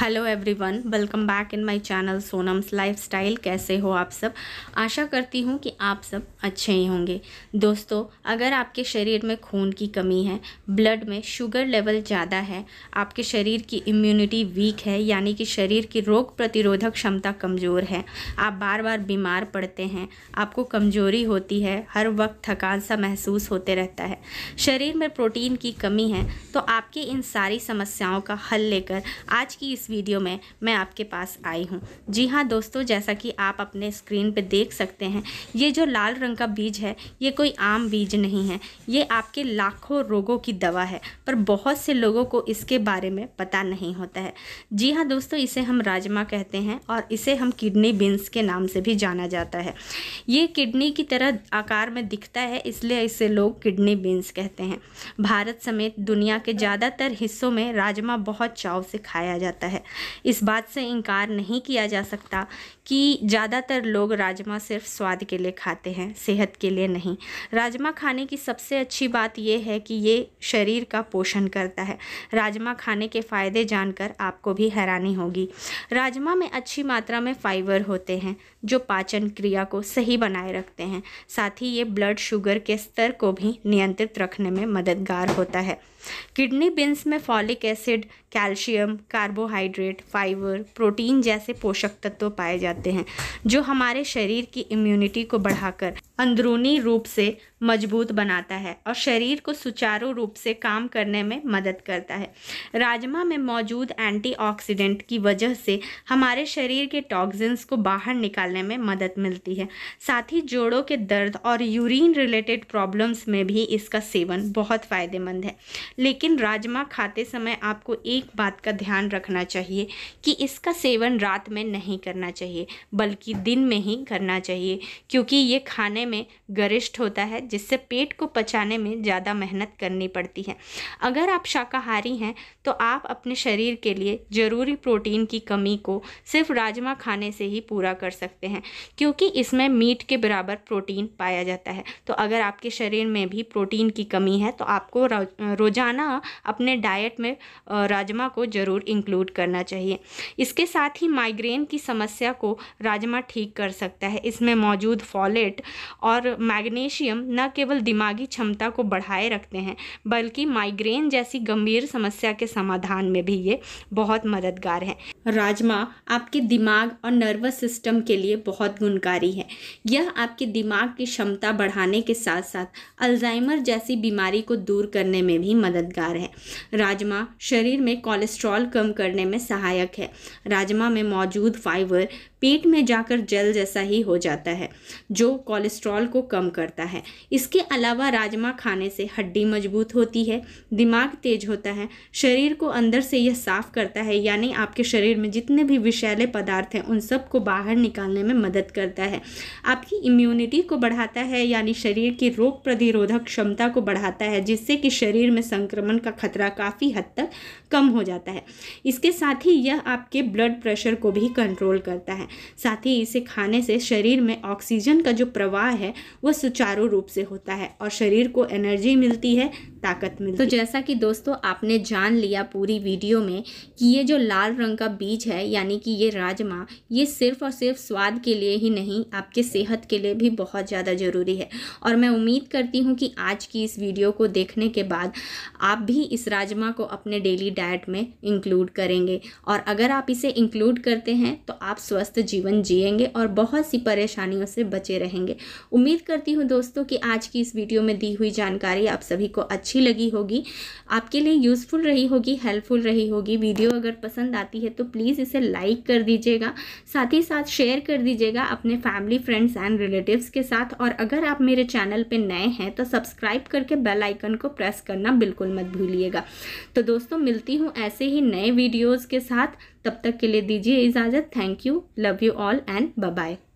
hello everyone welcome back in my channel Sonam's lifestyle कैसे हो आप सब आशा करती हूँ कि आप सब अच्छे ही होंगे दोस्तों अगर आपके शरीर में खून की कमी है ब्लड में शुगर लेवल ज़्यादा है आपके शरीर की इम्यूनिटी वीक है यानी कि शरीर की रोग प्रतिरोधक क्षमता कमज़ोर है आप बार बार बीमार पड़ते हैं आपको कमज़ोरी होती है हर वक्त थकान सा महसूस होते रहता है शरीर में प्रोटीन की कमी है तो आपकी इन सारी समस्याओं का हल लेकर आज की इस इस वीडियो में मैं आपके पास आई हूँ जी हाँ दोस्तों जैसा कि आप अपने स्क्रीन पर देख सकते हैं ये जो लाल रंग का बीज है ये कोई आम बीज नहीं है ये आपके लाखों रोगों की दवा है पर बहुत से लोगों को इसके बारे में पता नहीं होता है जी हाँ दोस्तों इसे हम राजमा कहते हैं और इसे हम किडनी बीन्स के नाम से भी जाना जाता है ये किडनी की तरह आकार में दिखता है इसलिए इसे लोग किडनी बीन्स कहते हैं भारत समेत दुनिया के ज़्यादातर हिस्सों में राजमा बहुत चाव से खाया जाता है है इस बात से इनकार नहीं किया जा सकता कि ज़्यादातर लोग राजमा सिर्फ स्वाद के लिए खाते हैं सेहत के लिए नहीं राजमा खाने की सबसे अच्छी बात यह है कि ये शरीर का पोषण करता है राजमा खाने के फ़ायदे जानकर आपको भी हैरानी होगी राजमा में अच्छी मात्रा में फाइबर होते हैं जो पाचन क्रिया को सही बनाए रखते हैं साथ ही ये ब्लड शुगर के स्तर को भी नियंत्रित रखने में मददगार होता है किडनी बीन्स में folic acid calcium carbohydrate fibre protein जैसे पोषक तत्व पाए जाते हैं जो हमारे शरीर की इम्यूनिटी को बढ़ाकर अंदरूनी रूप से मजबूत बनाता है और शरीर को सुचारू रूप से काम करने में मदद करता है राजमा में मौजूद एंटीऑक्सीडेंट की वजह से हमारे शरीर के टॉक्सिन्स को बाहर निकालने में मदद मिलती है साथ ही जोड़ों के दर्द और यूरिन रिलेटेड प्रॉब्लम्स में भी इसका सेवन बहुत फ़ायदेमंद है लेकिन राजमा खाते समय आपको एक बात का ध्यान रखना चाहिए कि इसका सेवन रात में नहीं करना चाहिए बल्कि दिन में ही करना चाहिए क्योंकि ये खाने खाने में गरिष्ठ होता है जिससे पेट को पचाने में ज़्यादा मेहनत करनी पड़ती है अगर आप शाकाहारी हैं तो आप अपने शरीर के लिए ज़रूरी प्रोटीन की कमी को सिर्फ राजमा खाने से ही पूरा कर सकते हैं क्योंकि इसमें मीट के बराबर प्रोटीन पाया जाता है तो अगर आपके शरीर में भी प्रोटीन की कमी है तो आपको रोज़ाना अपने डाइट में राजमा को ज़रूर इंक्लूड करना चाहिए इसके साथ ही माइग्रेन की समस्या को राजमा ठीक कर सकता है इसमें मौजूद फॉलेट और मैग्नीशियम न केवल दिमागी क्षमता को बढ़ाए रखते हैं बल्कि माइग्रेन जैसी गंभीर समस्या के समाधान में भी ये बहुत मददगार है राजमा आपके दिमाग और नर्वस सिस्टम के लिए बहुत गुणकारी है यह आपके दिमाग की क्षमता बढ़ाने के साथ साथ अल्जाइमर जैसी बीमारी को दूर करने में भी मददगार है राजमा शरीर में कोलेस्ट्रॉल कम करने में सहायक है राजमा में मौजूद फाइबर पेट में जाकर जल जैसा ही हो जाता है जो कोलेस्ट्रॉल कोलेस्ट्रॉल को कम करता है इसके अलावा राजमा खाने से हड्डी मजबूत होती है दिमाग तेज होता है शरीर को अंदर से यह साफ करता है यानी आपके शरीर में जितने भी विषैले पदार्थ हैं उन सब को बाहर निकालने में मदद करता है आपकी इम्यूनिटी को बढ़ाता है यानी शरीर की रोग प्रतिरोधक क्षमता को बढ़ाता है जिससे कि शरीर में संक्रमण का खतरा काफ़ी हद तक कम हो जाता है इसके साथ ही यह आपके ब्लड प्रेशर को भी कंट्रोल करता है साथ ही इसे खाने से शरीर में ऑक्सीजन का जो प्रवाह है वह सुचारू रूप से होता है और शरीर को एनर्जी मिलती है ताकत मिलती तो है तो जैसा कि दोस्तों आपने जान लिया पूरी वीडियो में कि ये जो लाल रंग का बीज है यानी कि ये राजमा ये सिर्फ और सिर्फ स्वाद के लिए ही नहीं आपके सेहत के लिए भी बहुत ज़्यादा ज़रूरी है और मैं उम्मीद करती हूँ कि आज की इस वीडियो को देखने के बाद आप भी इस राजमा को अपने डेली डाइट में इंक्लूड करेंगे और अगर आप इसे इंक्लूड करते हैं तो आप स्वस्थ जीवन जिएंगे और बहुत सी परेशानियों से बचे रहेंगे उम्मीद करती हूँ दोस्तों कि आज की इस वीडियो में दी हुई जानकारी आप सभी को अच्छी लगी होगी आपके लिए यूज़फुल रही होगी हेल्पफुल रही होगी वीडियो अगर पसंद आती है तो प्लीज़ इसे लाइक कर दीजिएगा साथ ही साथ शेयर कर दीजिएगा अपने फैमिली फ्रेंड्स एंड रिलेटिव्स के साथ और अगर आप मेरे चैनल पर नए हैं तो सब्सक्राइब करके बेल आइकन को प्रेस करना बिल्कुल मत भूलिएगा तो दोस्तों मिलती हूँ ऐसे ही नए वीडियोज़ के साथ तब तक के लिए दीजिए इजाज़त thank you love you all and bye